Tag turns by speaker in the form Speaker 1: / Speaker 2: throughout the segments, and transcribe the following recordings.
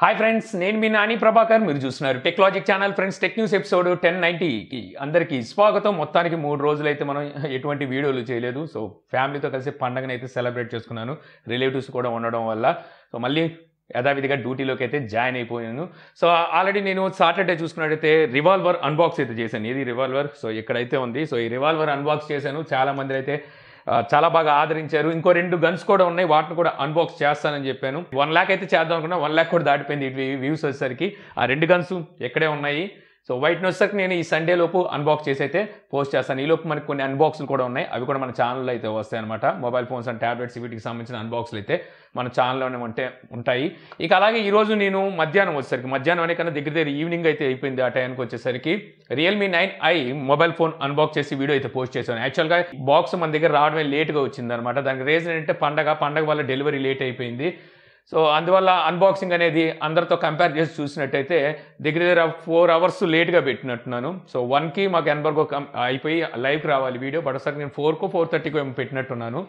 Speaker 1: hi friends నేను మీ నాని ప్రభాకర్ మీరు చూస్తున్నారు technologic channel friends tech news episode ten నైంటీకి అందరికీ స్వాగతం మొత్తానికి మూడు రోజులైతే మనం ఎటువంటి వీడియోలు చేయలేదు సో ఫ్యామిలీతో కలిసి పండగను అయితే సెలబ్రేట్ చేసుకున్నాను రిలేటివ్స్ కూడా ఉండడం వల్ల సో మళ్ళీ యథావిధిగా డ్యూటీలోకి అయితే జాయిన్ అయిపోయాను సో ఆల్రెడీ నేను సాటర్డే చూసుకున్నట్టయితే రివాల్వర్ అన్బాక్స్ అయితే చేశాను ఇది రివాల్వర్ సో ఇక్కడైతే ఉంది సో ఈ రివాల్వర్ అన్బాక్స్ చేశాను చాలామంది అయితే చాలా బాగా ఆదరించారు ఇంకో రెండు గన్స్ కూడా ఉన్నాయి వాటిని కూడా అన్బాక్స్ చేస్తానని చెప్పాను వన్ ల్యాక్ అయితే చేద్దాం అనుకున్నా వన్ ల్యాక్ కూడా దాటిపోయింది వ్యూస్ వచ్చేసరికి ఆ రెండు గన్స్ ఎక్కడే ఉన్నాయి సో వైట్ నోస్సక్ నేను ఈ సండే లోపు అన్బాక్స్ చేసి అయితే పోస్ట్ చేస్తాను ఈ లోపు కొన్ని అన్బాక్స్లు కూడా ఉన్నాయి అవి కూడా మన ఛానల్లో అయితే వస్తాయి అనమాట మొబైల్ ఫోన్స్ అండ్ ట్యాబ్లెట్స్ వీటికి సంబంధించిన అన్బాక్స్లు అయితే మన ఛానల్లోనే ఉంటే ఉంటాయి ఇక అలాగే ఈరోజు నేను మధ్యాహ్నం వచ్చేసరికి మధ్యాహ్నం అనే కన్నా దగ్గర దగ్గర ఈవినింగ్ అయితే అయిపోయింది ఆ టైంకి వచ్చేసరికి Realme nine i mobile phone unbox చేసి వీడియో అయితే పోస్ట్ చేశాను యాక్చువల్గా బాక్స్ మన దగ్గర రావడమే లేట్గా వచ్చింది అనమాట దానికి రీజన్ ఏంటంటే పండగ పండగ వల్ల డెలివరీ లేట్ అయిపోయింది సో అందువల్ల అన్బాక్సింగ్ అనేది అందరితో కంపేర్ చేసి చూసినట్టయితే దగ్గర దగ్గర ఫోర్ అవర్స్ లేట్గా పెట్టినట్టున్నాను సో వన్కి మాకు ఎన్బర్గో అయిపోయి లైవ్కి రావాలి వీడియో బట్ ఒకసారి నేను ఫోర్కు ఫోర్ థర్టీకి ఏమో పెట్టినట్టున్నాను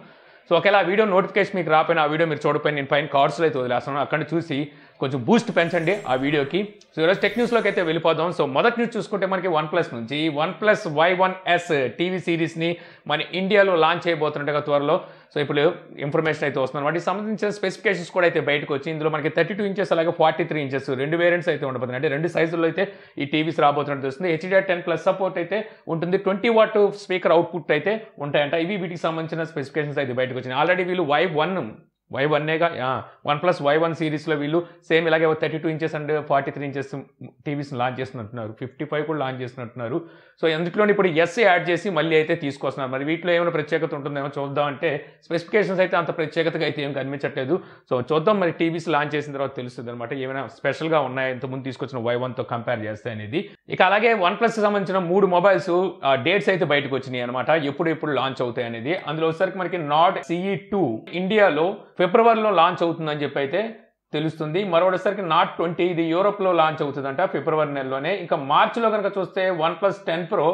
Speaker 1: సో ఒకవేళ ఆ వీడియో నోటిఫికేషన్ మీకు రాపోయినా ఆ వీడియో మీరు చూడపోయిన నేను పైన కార్డ్స్లో అయితే వదిలేస్తాను అక్కడ చూసి కొంచెం బూస్ట్ పెంచండి ఆ వీడియోకి సో ఈరోజు టెక్ న్యూస్లోకి అయితే వెళ్ళిపోదాం సో మొదటి న్యూస్ చూసుకుంటే మనకి వన్ ప్లస్ నుంచి one plus Y one S TV సిరీస్ని మన ఇండియాలో లాంచ్ చేయబోతున్నట్టుగా త్వరలో సో ఇప్పుడు ఇన్ఫర్మేషన్ అయితే వస్తుంది వాటికి సంబంధించిన స్పెసిఫికేషన్స్ కూడా అయితే బయటకు వచ్చి ఇందులో మనకి థర్టీ టూ ఇంచెస్ అలాగే ఫార్టీ త్రీ ఇంచెస్ రెండు వేరియంట్స్ అయితే ఉండబోతుంది అంటే రెండు సైజుల్లో అయితే ఈ టీవీస్ రాబోతున్నట్టు తెలుస్తుంది హెచ్డిఆర్ టెన్ ప్లస్ సపోర్ట్ అయితే ఉంటుంది ట్వంటీ వాట్ స్పీకర్ అవుట్పుట్ అయితే ఉంటాయంట ఇవి వీటికి సంబంధించిన స్పెసిఫికేషన్స్ అయితే బయటకు వచ్చినాయి ఆల్రెడీ వీళ్ళు వై వన్ వై వన్నేగా వన్ ప్లస్ వై వన్ సిరీస్లో వీళ్ళు సేమ్ ఇలాగే thirty two inches and forty three inches టీవీస్ని లాంచ్ చేస్తున్నట్టున్నారు ఫిఫ్టీ ఫైవ్ కూడా లాంచ్ చేస్తున్నట్టున్నారు సో ఎందులో ఇప్పుడు ఎస్ యాడ్ చేసి మళ్ళీ అయితే తీసుకొస్తున్నారు మరి వీటిలో ఏమైనా ప్రత్యేకత ఉంటుందేమో చూద్దాం అంటే స్పెసిఫికేషన్స్ అయితే అంత ప్రత్యేకతగా అయితే ఏం కనిపించట్లేదు సో చూద్దాం మరి టీవీస్ లాంచ్ చేసిన తర్వాత తెలుస్తుంది అనమాట ఏమైనా స్పెషల్గా ఉన్నాయా ఇంతకుముందు తీసుకొచ్చిన వై వన్తో కంపేర్ చేస్తే అనేది ఇక అలాగే వన్ ప్లస్ సంబంధించిన మూడు మొబైల్స్ డేట్స్ అయితే బయటకు వచ్చినాయి అనమాట ఎప్పుడు ఎప్పుడు లాంచ్ అవుతాయి అనేది అందులో వచ్చేసరికి మనకి నాట్ సిఈ టూ ఇండియాలో ఫిబ్రవరిలో లాంచ్ అవుతుందని చెప్పి అయితే తెలుస్తుంది మరోసారికి నాట్ ట్వంటీ ఇది యూరోప్లో లాంచ్ అవుతుందంట ఫిబ్రవరి నెలలోనే ఇంకా మార్చిలో కనుక చూస్తే వన్ ప్లస్ టెన్ ప్రో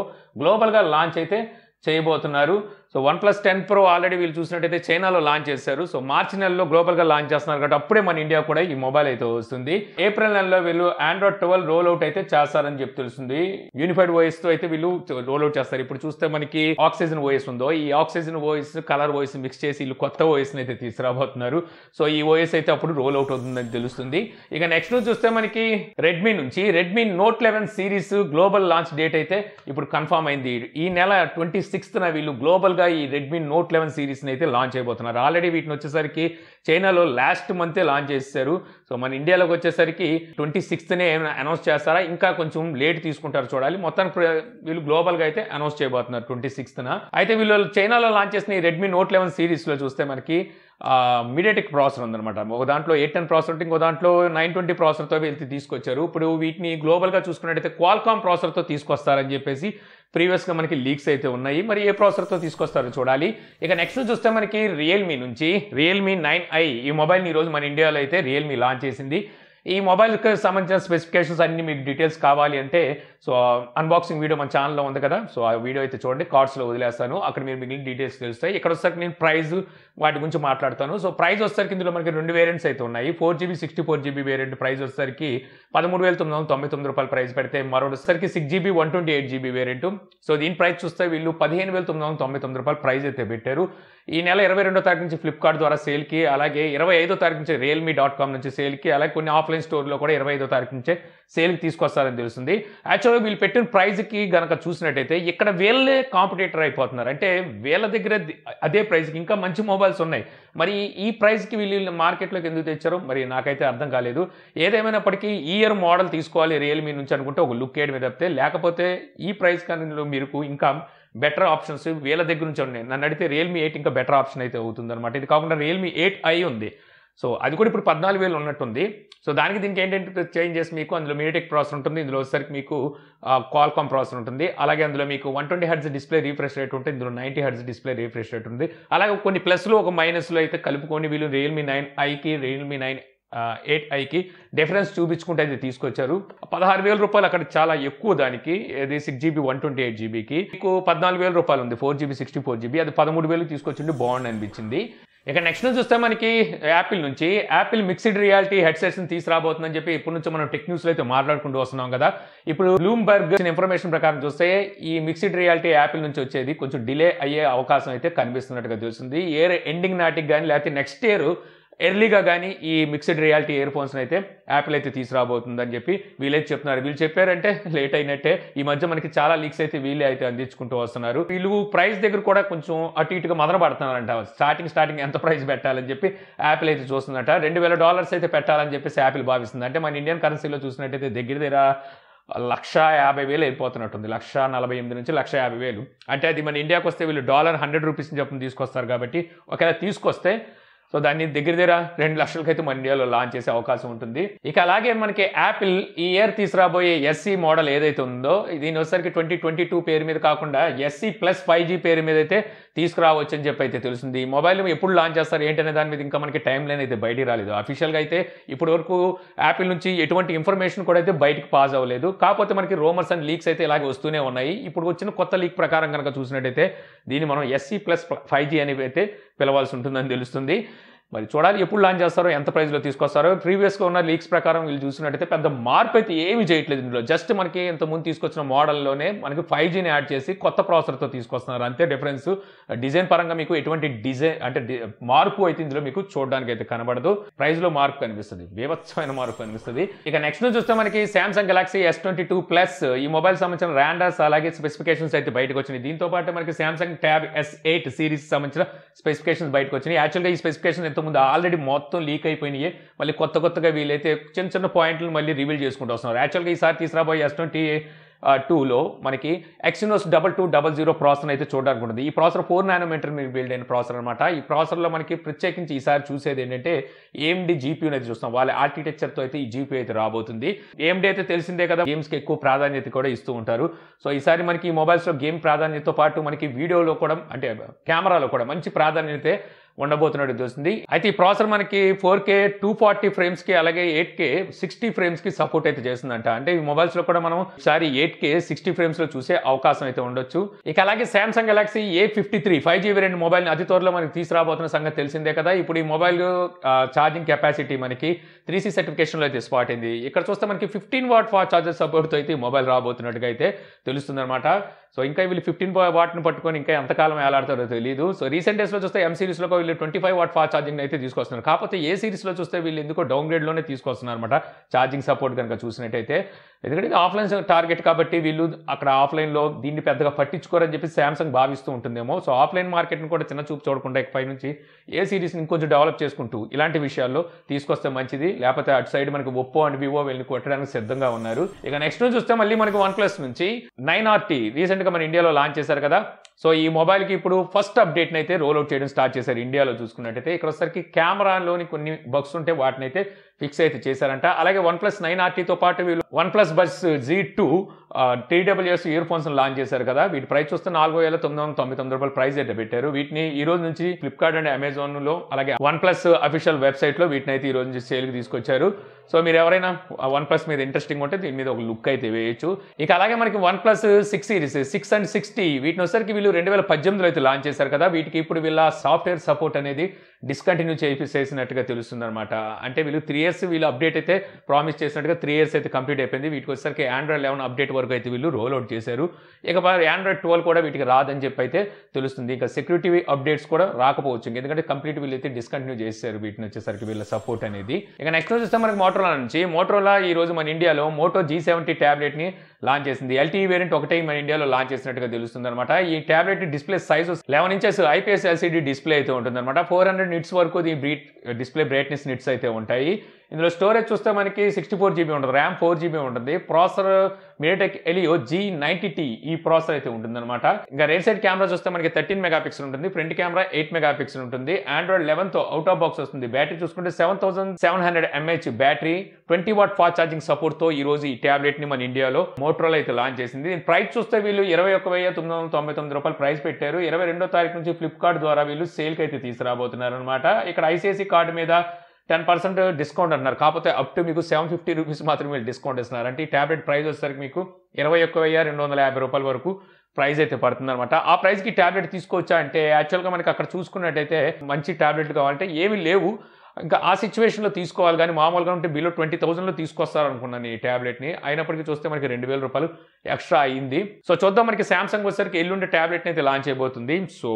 Speaker 1: గ్లోబల్గా లాంచ్ అయితే చేయబోతున్నారు so one plus ten pro already వీళ్ళు చూసినట్టయితే చైనాలో లాంచ్ చేశారు సో మార్చి నెలలో గ్లోబల్గా లాంచ్ చేస్తున్నారు కాబట్టి అప్పుడే మన ఇండియా కూడా ఈ మొబైల్ అయితే వస్తుంది ఏప్రిల్ నెలలో వీళ్ళు ఆండ్రాయిడ్ ట్వెల్వ్ రోల్ అవుట్ అయితే చేస్తారని చెప్పి తెలుస్తుంది యూనిఫైడ్ వాయిస్ తో అయితే వీళ్ళు రోల్ అవుట్ చేస్తారు ఇప్పుడు చూస్తే మనకి ఆక్సిజన్ ఓఎస్ ఉందో ఈ oxygen voice colour voice mix చేసి వీళ్ళు కొత్త ఓఎస్ని అయితే తీసుకురాబోతున్నారు సో ఈ వాయిస్ అయితే అప్పుడు రోల్ అవుట్ అవుతుందని తెలుస్తుంది ఇక నెక్స్ట్ చూస్తే మనకి రెడ్మీ నుంచి Redmi note eleven series global launch date అయితే ఇప్పుడు కన్ఫామ్ అయింది ఈ నెల ట్వంటీ సిక్స్త్న వీళ్ళు గ్లోబల్గా కొత్తగా ఈ రెడ్మీ నోట్ లెవెన్ సిరీస్ని అయితే లాంచ్ అయిపోతున్నారు ఆల్రెడీ వీటిని వచ్చేసరికి చైనాలో లాస్ట్ మంతే లాంచ్ చేశారు సో మన ఇండియాలోకి వచ్చేసరికి ట్వంటీ సిక్స్త్నే అనౌన్స్ చేస్తారా ఇంకా కొంచెం లేట్ తీసుకుంటారు చూడాలి మొత్తానికి వీళ్ళు గ్లోబల్గా అయితే అనౌన్స్ చేయబోతున్నారు ట్వంటీ సిక్స్త్న అయితే వీళ్ళు చైనాలో లాంచ్ చేసిన ఈ రెడ్మీ నోట్ లెవెన్ సిరీస్లో చూస్తే మనకి మీడియాటిక్ ప్రాసెసర్ ఉందన్నమాట ఒక దాంట్లో ఎయిట్ టెన్ ప్రాసెసర్ ఉంటే ఇంకో దాంట్లో నైన్ ట్వంటీ ప్రాసెసర్తో వెళ్తే తీసుకొచ్చారు ఇప్పుడు వీటిని గ్లోబల్గా చూసుకున్నట్టయితే క్వాల్కామ్ ప్రాసెసర్తో తీసుకొస్తారని చెప్పేసి ప్రీవియస్గా మనకి లీక్స్ అయితే ఉన్నాయి మరి ఏ ప్రాసెసర్తో తీసుకొస్తారో చూడాలి ఇక నెక్స్ట్ చూస్తే మనకి రియల్మీ నుంచి రియల్మీ నైన్ ఐ ఈ మొబైల్ని ఈరోజు మన ఇండియాలో అయితే రియల్మీ లాంచ్ చేసింది ఈ మొబైల్కి సంబంధించిన స్పెసిఫికేషన్స్ అన్ని మీకు డీటెయిల్స్ కావాలి అంటే సో అన్బాక్సింగ్ వీడియో మన ఛానల్లో ఉంది కదా సో ఆ వీడియో అయితే చూడండి కార్డ్స్లో వదిలేస్తాను అక్కడ మీరు మిగిలిన డీటెయిల్స్ తెలుస్తాయి ఇక్కడ వచ్చేసరికి నేను ప్రైస్ వాటి గురించి మాట్లాడతాను సో ప్రైజ్ వచ్చేసరికి ఇందులో మనకి రెండు వేరియంట్స్ అయితే ఉన్నాయి four GB sixty four GB variant price వచ్చేసరికి పదమూడు వేల తొమ్మిది వందల తొంభై తొమ్మిది రూపాయలు ప్రైస్ పెడితే మరొకటి వచ్చేసరికి six GB one twenty eight GB variant so దీని ప్రైస్ చూస్తే వీళ్ళు పదిహేను వేల తొమ్మిది వందల తొంభై తొమ్మిది రూపాయలు ప్రైస్ అయితే పెట్టారు ఈ నెల ఇరవై రెండో తారీఖు నుంచి ఫ్లిప్కార్ట్ ద్వారా సేల్కి అలాగే ఇరవై ఐదో తారీఖు నుంచి రియల్మీ డాట్ కామ్ నుంచి సేల్కి అలాగే కొన్ని ఆఫ్లైన్ స్టోర్లో కూడా ఇరవై ఐదో తారీఖు నుంచే సేల్కి తీసుకొస్తారని తెలుస్తుంది యాక్చువల్గా వీళ్ళు పెట్టిన ప్రైజ్కి గనక చూసినట్టయితే ఇక్కడ వీళ్ళే కాంపిటేటర్ అయిపోతున్నారు అంటే వీళ్ళ దగ్గర అదే ప్రైస్కి ఇంకా మంచి మొబైల్స్ ఉన్నాయి మరి ఈ ప్రైస్కి వీళ్ళు మార్కెట్లోకి ఎందుకు తెచ్చారు మరి నాకైతే అర్థం కాలేదు ఏదేమైనప్పటికీ ఈ ఇయర్ మోడల్ తీసుకోవాలి రియల్మీ నుంచి అనుకుంటే ఒక లుక్ వేయడం తప్పితే లేకపోతే ఈ ప్రైస్ కానీ మీరు ఇంకా బెటర్ ఆప్షన్స్ వీళ్ళ దగ్గర నుంచి ఉన్నాయి నన్ను అడిగితే రియల్మీ ఎయిట్ ఇంకా బెటర్ ఆప్షన్ అయితే అవుతుందన్నమాట ఇది కాకుండా రియల్మీ ఎయిట్ ఐ ఉంది సో అది కూడా ఇప్పుడు పద్నాలుగు వేలు ఉన్నట్టుంది సో దానికి దీనికి ఏంటంటే చేంజెస్ మీకు అందులో మీడియాటెక్ ప్రాసెసర్ ఉంటుంది ఇందులో వచ్చేసరికి మీకు క్వాల్కామ్ ప్రాసెసర్ ఉంటుంది అలాగే అందులో మీకు one twenty hertz display refresh rate ఉంటుంది ఇందులో ninety hertz display refresh rate ఉంది అలాగే కొన్ని ప్లస్లు ఒక మైనస్లో అయితే కలుపుకొని వీళ్ళు రియల్మీ నైన్ ఐకి రియల్మీ నైన్ ఎయిట్ ఐకి డిఫరెన్స్ చూపించుకుంటే అయితే తీసుకొచ్చారు పదహారు వేల రూపాయలు అక్కడ చాలా ఎక్కువ దానికి అది six GB one twenty eight జీబీకి మీకు పద్నాలుగు వేల రూపాయలు ఉంది four GB sixty four GB అది పదమూడు వేలు తీసుకొచ్చింది బాగుంది అనిపించింది ఇక నెక్స్ట్ నుంచి చూస్తే మనకి యాపిల్ నుంచి యాపిల్ మిక్స్డ్ రియాలిటీ హెడ్సెట్స్ని తీసుకురాబోతుందని చెప్పి ఇప్పటి నుంచి మనం టెక్ న్యూస్లో అయితే మాట్లాడుకుంటూ వస్తున్నాం కదా ఇప్పుడు బ్లూమ్బర్గ్ ఇన్ఫర్మేషన్ ప్రకారం చూస్తే ఈ మిక్సిడ్ రియాలిటీ యాపిల్ నుంచి వచ్చేది కొంచెం డిలే అయ్యే అవకాశం అయితే కనిపిస్తున్నట్టుగా తెలుస్తుంది ఇయర్ ఎండింగ్ నాటికి కానీ లేకపోతే నెక్స్ట్ ఇయర్ ఎర్లీగా కానీ ఈ మిక్స్డ్ రియాలిటీ ఇయర్ ఫోన్స్ని అయితే యాపిల్ అయితే తీసుకురాబోతుందని చెప్పి వీళ్ళైతే చెప్తున్నారు వీళ్ళు చెప్పారంటే లేట్ అయినట్టే ఈ మధ్య మనకి చాలా లీక్స్ అయితే వీళ్ళే అయితే అందించుకుంటూ వస్తున్నారు వీళ్ళు ప్రైస్ దగ్గర కూడా కొంచెం అటు ఇటుగా మదన పడుతున్నారంట స్టార్టింగ్ స్టార్టింగ్ ఎంత ప్రైస్ పెట్టాలని చెప్పి యాపిల్ అయితే చూస్తుందట రెండు వేల డాలర్స్ అయితే పెట్టాలని చెప్పేసి యాపిల్ భావిస్తుంది అంటే మన ఇండియన్ కరెన్సీలో చూసినట్టయితే దగ్గర దగ్గర లక్ష యాభై వేలు వెళ్ళిపోతున్నట్టుంది లక్ష నలభై ఎనిమిది నుంచి లక్ష యాభై వేలు అంటే అది మన ఇండియాకి వస్తే వీళ్ళు డాలర్ హండ్రెడ్ రూపీస్ చెప్పిన తీసుకొస్తారు కాబట్టి ఒకవేళ తీసుకొస్తే సో దాన్ని దగ్గర దగ్గర రెండు లక్షలకైతే మన ఇండియాలో లాంచ్ చేసే అవకాశం ఉంటుంది ఇక అలాగే మనకి యాపిల్ ఈ ఇయర్ తీసుకురాబోయే ఎస్సీ మోడల్ e ఏదైతే ఉందో దీని వచ్చేసరికి ట్వంటీ ట్వంటీ టూ పేరు మీద కాకుండా ఎస్సీ ప్లస్ ఫైవ్ జీ పేరు మీద అయితే తీసుకురావచ్చు అని చెప్పి అయితే తెలిసింది ఈ మొబైల్ ఎప్పుడు లాంచ్ చేస్తారు ఏంటనే దాని మీద ఇంకా మనకి టైం లైన్ అయితే బయటికి రాలేదు అఫీషియల్గా అయితే ఇప్పటి వరకు యాపిల్ నుంచి ఎటువంటి ఇన్ఫర్మేషన్ కూడా అయితే బయటకు పాస్ అవ్వలేదు కాకపోతే మనకి రోమర్స్ అండ్ లీక్స్ అయితే ఇలాగే వస్తూనే ఉన్నాయి ఇప్పుడు వచ్చిన కొత్త లీక్ ప్రకారం కనుక చూసినట్టయితే దీన్ని మనం ఎస్సీ ప్లస్ ఫైవ్ జీ అని అయితే పిలవాల్సి ఉంటుందని తెలుస్తుంది మరి చూడాలి ఎప్పుడు లాంచ్ చేస్తారో ఎంత ప్రైజ్లో తీసుకొస్తారో ప్రీవియస్గా ఉన్న లీక్స్ ప్రకారం వీళ్ళు చూసినట్టయితే పెద్ద మార్పు అయితే ఏమీ చేయట్లేదు ఇందులో జస్ట్ మనకి ఇంతకుముందు తీసుకొచ్చిన మోడల్లోనే మనకి ఫైవ్ జీని యాడ్ చేసి కొత్త ప్రాసెసర్తో తీసుకొస్తున్నారు అంతే డిఫరెన్స్ డిజైన్ పరంగా మీకు ఎటువంటి డిజైన్ అంటే మార్పు అయితే ఇందులో మీకు చూడడానికి అయితే కనబడదు ప్రైజ్లో మార్పు కనిపిస్తుంది బీభత్సమైన మార్పు కనిపిస్తుంది ఇక నెక్స్ట్ చూస్తే మనకి Samsung Galaxy S twenty two plus ఈ మొబైల్ సంబంధించిన ర్యాండర్స్ అలాగే స్పెసిఫికేషన్స్ అయితే బయటకు వచ్చినాయి దీంతో పాటు మనకి Samsung tab S eight series సంబంధించిన స్పెసిఫికేషన్స్ బయటకు వచ్చినాయి యాక్చువల్గా ఈ స్పెసిఫికేషన్ ఎంతో ఇంతకుముందు ఆల్రెడీ మొత్తం లీక్ అయిపోయినాయి మళ్ళీ కొత్త కొత్తగా వీలైతే చిన్న చిన్న పాయింట్లను మళ్ళీ రివీల్ చేసుకుంటూ వస్తున్నారు యాక్చువల్గా ఈసారి తీసుకురాబోయే ఎస్ ట్వంటీ టూలో మనకి Exynos double two double zero processor అయితే చూడడానికి ఉంటుంది ఈ ప్రాసెసర్ ఫోర్ నానోమీటర్ బిల్డ్ అయిన ప్రాసెసర్ అనమాట ఈ ప్రాసెసర్లో మనకి ప్రత్యేకించి ఈసారి చూసేది ఏంటంటే ఏఎండి జీపీయూని అయితే చూస్తాం వాళ్ళ ఆర్కిటెక్చర్తో అయితే ఈ జీపీ అయితే రాబోతుంది ఏఎండి అయితే తెలిసిందే కదా గేమ్స్కి ఎక్కువ ప్రాధాన్యత కూడా ఇస్తూ ఉంటారు సో ఈసారి మనకి ఈ మొబైల్స్లో గేమ్ ప్రాధాన్యతతో పాటు మనకి వీడియోలో కూడా అంటే కెమెరాలో కూడా మంచి ప్రాధాన్యత ఉండబోతున్నట్టు తెలుస్తుంది అయితే ఈ ప్రాసెసర్ మనకి four K two forty frames కి అలాగే ఎయిట్ కే సిక్స్టీ ఫ్రేమ్స్ కి సపోర్ట్ అయితే చేస్తుందంట అంటే ఈ మొబైల్స్ లో కూడా మనం sorry eight K sixty frames లో చూసే అవకాశం అయితే ఉండొచ్చు ఇక అలాగే Samsung Galaxy A fifty three five GB రెండు మొబైల్ అతి త్వరలో మనకి తీసుకురాబోతున్న సంగతి తెలిసిందే కదా ఇప్పుడు ఈ మొబైల్ ఛార్జింగ్ కెపాసిటీ మనకి త్రీ సీ లో అయితే స్పాట్ అయింది ఇక్కడ చూస్తే మనకి ఫిఫ్టీన్ వాట్ ఫాస్ట్ ఛార్జర్ తో అయితే ఈ మొబైల్ రాబోతున్నట్టుగా అయితే తెలుస్తుంది అనమాట సో ఇంకా వీళ్ళు ఫిఫ్టీన్ వాట్ని పట్టుకొని ఇంకా ఎంతకాలం వేలాడతారో తెలియదు సో రీసెంట్ డేస్ లో చూస్తే ఎం లో వీళ్ళు twenty five watt fast charging అయితే తీసుకొస్తున్నారు కాకపోతే ఏ సిరీస్లో చూస్తే వీళ్ళు ఎందుకో డౌన్ గ్రేడ్లోనే తీసుకొస్తున్నారు అనమాట ఛార్జింగ్ సపోర్ట్ కనుక చూసినట్టయితే ఎందుకంటే ఇది ఆఫ్లైన్ టార్గెట్ కాబట్టి వీళ్ళు అక్కడ ఆఫ్లైన్లో దీన్ని పెద్దగా పట్టించుకోరని చెప్పి శాంసంగ్ భావిస్తూ ఉంటుందేమో సో ఆఫ్లైన్ మార్కెట్ని కూడా చిన్న చూపు చూడకుండా పై నుంచి ఏ సిరీస్ని ఇంకొంచెం డెవలప్ చేసుకుంటూ ఇలాంటి విషయాల్లో తీసుకొస్తే మంచిది లేకపోతే అటు సైడ్ మనకి ఒప్పో అండ్ వివో వెళ్ళి కొట్టడానికి సిద్ధంగా ఉన్నారు ఇక నెక్స్ట్ నుంచి చూస్తే మళ్ళీ మనకి వన్ ప్లస్ నుంచి నైన్ ఆర్టీ రీసెంట్గా మన ఇండియాలో లాంచ్ చేశారు కదా సో ఈ మొబైల్కి ఇప్పుడు ఫస్ట్ అప్డేట్ని అయితే రోల్ అవుట్ చేయడం స్టార్ట్ చేశారు ఇండియాలో చూసుకున్నట్టయితే ఇక్కడ ఒకసారికి కెమెరాలోని కొన్ని బగ్స్ ఉంటే వాటిని అయితే ఫిక్స్ అయితే చేశారంట అలాగే వన్ ప్లస్ నైన్ ఆర్టీతో పాటు వీళ్ళు one plus buds Z two TWS earphones launch చేశారు కదా వీటి ప్రైస్ చూస్తే నాలుగు వేల తొమ్మిది వందల తొంభై తొమ్మిది రూపాయలు ప్రైస్ అయితే పెట్టారు వీటిని ఈ రోజు నుంచి ఫ్లిప్కార్ట్ అండ్ అమెజాన్ లో అలాగే వన్ ప్లస్ అఫీషియల్ లో వీటిని అయితే ఈ రోజు నుంచి కి తీసుకొచ్చారు సో మీరు ఎవరైనా వన్ ప్లస్ మీద ఇంట్రెస్టింగ్ ఉంటే దీని మీద ఒక లుక్ అయితే వేయచ్చు ఇక అలాగే మనకి one plus six series six and sixty వీటిని వచ్చరికి వీళ్ళు రెండు వేల పద్దెనిమిదిలో అయితే లాంచ్ చేశారు కదా వీటికి ఇప్పుడు వీళ్ళ సాఫ్ట్వేర్ సపోర్ట్ అనేది డిస్కంటిన్యూ చేసినట్టుగా తెలుస్తుంది అనమాట అంటే వీళ్ళు త్రీ ఇయర్స్ వీళ్ళు అప్డేట్ అయితే ప్రామిస్ చేసినట్టుగా త్రీ ఇయర్స్ అయితే కంప్లీట్ అయిపోయింది వీటికి వచ్చేసరికి ఆండ్రాయిడ్ లెవెన్ అప్డేట్ వరకు అయితే వీళ్ళు రోల్ అవుట్ చేశారు ఇక ఆండ్రాయిడ్ ట్వెల్వ్ కూడా వీటికి రాదని చెప్పి అయితే తెలుస్తుంది ఇంకా సెక్యూరిటీ అప్డేట్స్ కూడా రాకపోవచ్చు ఎందుకంటే కంప్లీట్ వీళ్ళు అయితే డిస్కంటిన్యూ చేశారు వీటిని వచ్చేసరికి వీళ్ళ సపోర్ట్ అనేది ఇక నెక్స్ట్ చూస్తే మనకి మోటోలా నుంచి మోటోలా ఈ రోజు మన ఇండియాలో మోటో జీ సెవెంటీ ట్యాబ్లెట్ని లాంచ్ చేసింది ఎల్టీఈ వేరియంట్ ఒకటే మన ఇండియాలో లాంచ్ చేసినట్టుగా తెలుస్తుంది అనమాట ఈ tablet display size eleven inches IPS LCD display అయితే ఉంటుంది అనమాట ఫోర్ హండ్రెడ్ నిట్స్ వరకు ఈ బ్రీట్ డిస్ప్లే బ్రైట్నెస్ నిట్స్ అయితే ఉంటాయి ఇందులో స్టోరేజ్ చూస్తే మనకి సిక్స్టీ ఫోర్ జీబీ ఉంటుంది ర్యామ్ ఫోర్ జీబీ ఉంటుంది processor MediaTek Helio G ninety T ఈ ప్రాసెసర్ అయితే ఉంటుందన్నమాట ఇంకా రైట్ సైడ్ కెమెరా చూస్తే మనకి థర్టీన్ మెగా పిక్సెల్ ఉంటుంది front camera eight megapixel ఉంటుంది ఆండ్రాయిడ్ లెవెన్తో అవుట్ ఆఫ్ బాక్స్ వస్తుంది బ్యాటరీ చూసుకుంటే seven thousand seven hundred mAh battery twenty watt fast charging సపోర్ట్తో ఈ రోజు ఈ ట్యాబ్లెట్ని మన ఇండియాలో మోర్ అవుట్రోలో అయితే లాంచ్ చేసింది దీని ప్రైస్ చూస్తే వీళ్ళు ఇరవై ఒక వెయ్యి తొమ్మిది వందల తొంభై తొమ్మిది రూపాయలు ప్రైస్ పెట్టారు ఇరవై రెండో తారీఖు నుంచి ఫ్లిప్కార్ట్ ద్వారా వీళ్ళు సేల్కి అయితే తీసుకురాబోతున్నారు అనమాట ఇక్కడ ఐసీఐసీ కార్డు మీద టెన్ పర్సెంట్ డిస్కౌంట్ అన్నారు కాకపోతే అప్ టు మీకు సెవెన్ ఫిఫ్టీ రూపీస్ మాత్రం మీరు డిస్కౌంట్ ఇస్తున్నారు అంటే ఈ ట్యాబ్లెట్ ప్రైస్ వచ్చేసరికి మీకు ఇరవై ఒక్క వెయ్యి రెండు వందల యాభై రూపాయల వరకు ప్రైస్ అయితే పడుతుందన్నమాట ఆ ప్రైస్కి ట్యాబ్లెట్ తీసుకోవచ్చా అంటే యాక్చువల్గా మనకి అక్కడ చూసుకున్నట్టయితే మంచి ట్యాబ్లెట్లు కావాలంటే ఏమీ లేవు ఇంకా ఆ సిచ్యువేషన్లో తీసుకోవాలి కానీ మామూలుగా ఉంటే బిలో ట్వంటీ థౌసండ్లో తీసుకొస్తారనుకున్నాను ఈ ట్యాబ్లెట్ని అయినప్పటికీ చూస్తే మనకి రెండు వేల రూపాయలు ఎక్స్ట్రా అయింది సో చూద్దాం మనకి శాంసంగ్ వచ్చేసరికి ఎల్లుండే ట్యాబ్లెట్ని అయితే లాంచ్ అయిపోతుంది సో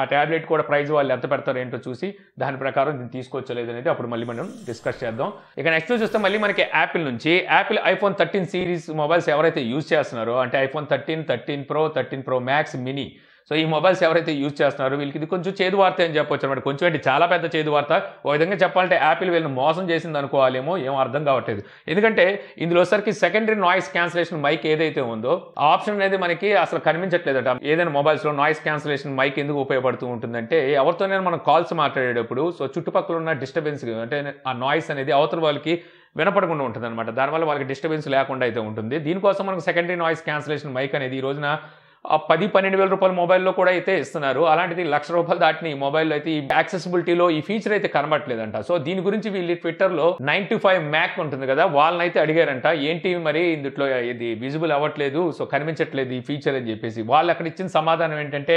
Speaker 1: ఆ ట్యాబ్లెట్ కూడా ప్రైస్ వాళ్ళు ఎంత పెడతారు ఏంటో చూసి దాని ప్రకారం దీన్ని తీసుకోవచ్చలేదు అనేది అప్పుడు మళ్ళీ మనం డిస్కస్ చేద్దాం ఇక నెక్స్ట్ చూస్తే మళ్ళీ మనకి యాపిల్ నుంచి Apple iPhone thirteen series mobiles ఎవరైతే యూజ్ చేస్తున్నారో అంటే iPhone thirteen thirteen pro thirteen pro max mini so ఈ మొబైల్స్ ఎవరైతే యూజ్ చేస్తున్నారో వీళ్ళకి ఇది కొంచెం చేదు వార్త అని చెప్పొచ్చు అనమాట కొంచెం అంటే చాలా పెద్ద చేదు వార్త ఒక విధంగా చెప్పాలంటే యాపిల్ వీళ్ళని మోసం చేసింది అనుకోవాలేమో ఏం అర్థం కావట్లేదు ఎందుకంటే ఇందులో సరికి సెకండరీ నాయిస్ క్యాన్సిలేషన్ మైక్ ఏదైతే ఉందో ఆ ఆప్షన్ అనేది మనకి అసలు కనిపించట్లేదట ఏదైనా మొబైల్స్లో నాయిస్ క్యాన్సిలేషన్ మైక్ ఎందుకు ఉపయోగపడుతూ ఉంటుందంటే ఎవరితోనైనా మనం కాల్స్ మాట్లాడేటప్పుడు సో చుట్టుపక్కల ఉన్న డిస్టర్బెన్స్ అంటే ఆ నాయిస్ అనేది అవతల వాళ్ళకి వినపడకుండా ఉంటుంది అనమాట దానివల్ల వాళ్ళకి డిస్టర్బెన్స్ లేకుండా అయితే ఉంటుంది దీనికోసం మనకు సెకండరీ నాయిస్ క్యాన్సిలేషన్ మైక్ అనేది ఈ రోజున పది పన్నెండు వేల రూపాయల మొబైల్లో కూడా అయితే ఇస్తున్నారు అలాంటిది లక్ష రూపాయలు దాటిని మొబైల్లో అయితే ఈ యాక్సెసిబిలిటీలో ఈ ఫీచర్ అయితే కనబట్లేదంట సో దీని గురించి వీళ్ళు ట్విట్టర్లో నైన్టీ ఫైవ్ మ్యాక్ ఉంటుంది కదా వాళ్ళని అయితే అడిగారంట ఏంటి మరి ఇందులో ఇది విజిబుల్ అవ్వట్లేదు సో కనిపించట్లేదు ఈ ఫీచర్ అని చెప్పేసి వాళ్ళు అక్కడ ఇచ్చిన సమాధానం ఏంటంటే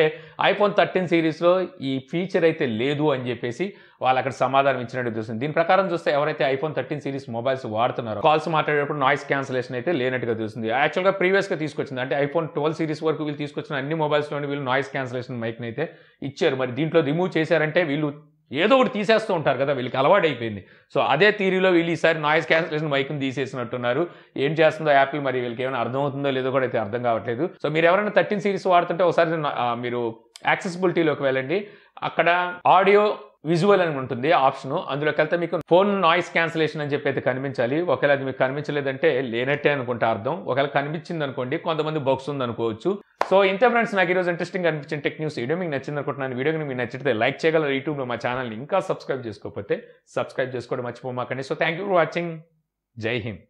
Speaker 1: ఐఫోన్ థర్టీన్ సిరీస్లో ఈ ఫీచర్ అయితే లేదు అని చెప్పేసి వాళ్ళు అక్కడ సమాధానం ఇచ్చినట్టు చూస్తుంది దీని ప్రకారం చూస్తే ఎవరైతే ఐఫోన్ థర్టీన్ సిరీస్ మొబైల్స్ వాడుతున్నారో కాల్స్ మాట్లాడేటప్పుడు నాయిస్ క్యాన్సిలేషన్ అయితే లేనట్టుగా చూస్తుంది యాక్చువల్గా ప్రీవియస్గా తీసుకొచ్చింది అంటే ఐఫోన్ ట్వెల్వ్ సిరీస్ వరకు వీళ్ళు తీసుకొచ్చిన అన్ని మొబైల్స్లోని వీళ్ళు నాయిస్ క్యాన్సిలేషన్ మైక్ని అయితే ఇచ్చారు మరి దీంట్లో రిమూవ్ చేశారంటే వీళ్ళు ఏదో ఒకటి తీసేస్తూ ఉంటారు కదా వీళ్ళకి అలవాటు అయిపోయింది సో అదే థీరీలో వీళ్ళు ఈసారి నాయిస్ క్యాన్సిలేషన్ మైక్ని తీసేసినట్టున్నారు ఏం చేస్తుందో యాపిల్ మరి వీళ్ళకి ఏమైనా అర్థమవుతుందో లేదో కూడా అయితే అర్థం కావట్లేదు సో మీరు ఎవరైనా థర్టీన్ సిరీస్ వాడుతుంటే ఒకసారి మీరు యాక్సెసిబిలిటీలోకి వెళ్ళండి అక్కడ ఆడియో విజువల్ అని ఉంటుంది ఆప్షను అందులోకి వెళ్తే మీకు ఫోన్ నాయిస్ క్యాన్సిలేషన్ అని చెప్పి అయితే కనిపించాలి ఒకవేళ అది మీకు కనిపించలేదంటే లేనట్టే అనుకుంటా అర్థం ఒకవేళ కనిపించింది అనుకోండి కొంతమంది బాక్స్ ఉంది అనుకోవచ్చు సో ఇంతే ఫ్రెండ్స్ నాకు ఈరోజు ఇంట్రెస్టింగ్ అనిపించిన టెక్ న్యూస్ వీడియో మీకు నచ్చింది అనుకుంటున్నాను వీడియో మీకు నచ్చితే లైక్ చేయగలరు యూట్యూబ్లో మా ఛానల్ని ఇంకా సబ్స్క్రైబ్ చేసుకోకపోతే సబ్స్క్రైబ్ చేసుకోవడం మర్చిపోమాకండి so thank you for watching Jai Hind